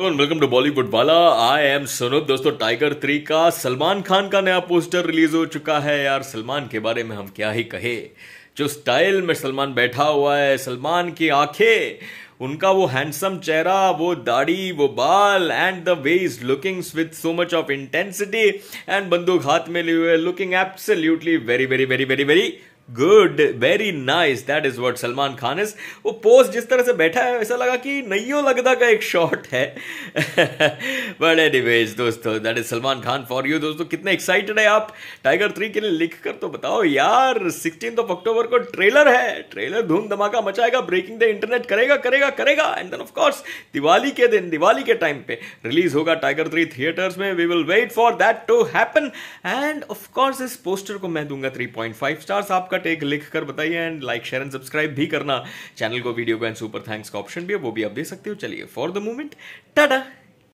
welcome to Bollywood वाला I am सनूप दोस्तों tiger three का सलमान खान का नया पोस्टर रिलीज हो चुका है यार सलमान के बारे में हम क्या ही कहे जो स्टाइल में सलमान बैठा हुआ है सलमान की आंखें उनका वो हैंडसम चेहरा वो दाढ़ी वो बाल and the way is looking with so much of intensity and बंदूक हाथ में लिए हुए looking absolutely very very very very very good very nice that is what Salman Khan is वो पोस्ट जिस तरह से बैठा है ऐसा लगा कि नहीं लगता का एक शॉट है बट एनीवेज दोस्तों that is Salman Khan for you दोस्तों कितने एक्साइटेड है आप टाइगर थ्री के लिए लिख कर तो बताओ यार सिक्सटीन ऑफ अक्टूबर को ट्रेलर है ट्रेलर धूम धमाका मचाएगा ब्रेकिंग द इंटरनेट करेगा करेगा करेगा एंड देन ऑफकोर्स दिवाली के दिन दिवाली के टाइम पे रिलीज होगा टाइगर थ्री थिएटर्स में we will wait for that to happen and of course इस पोस्टर को मैं दूंगा थ्री पॉइंट फाइव स्टार्स आपका टेक लिख कर बताइए and like share and subscribe भी करना चैनल को वीडियो को एंड सुपर थैंक्स का ऑप्शन भी है वो भी आप दे सकते हो चलिए फॉर द मोमेंट टाटा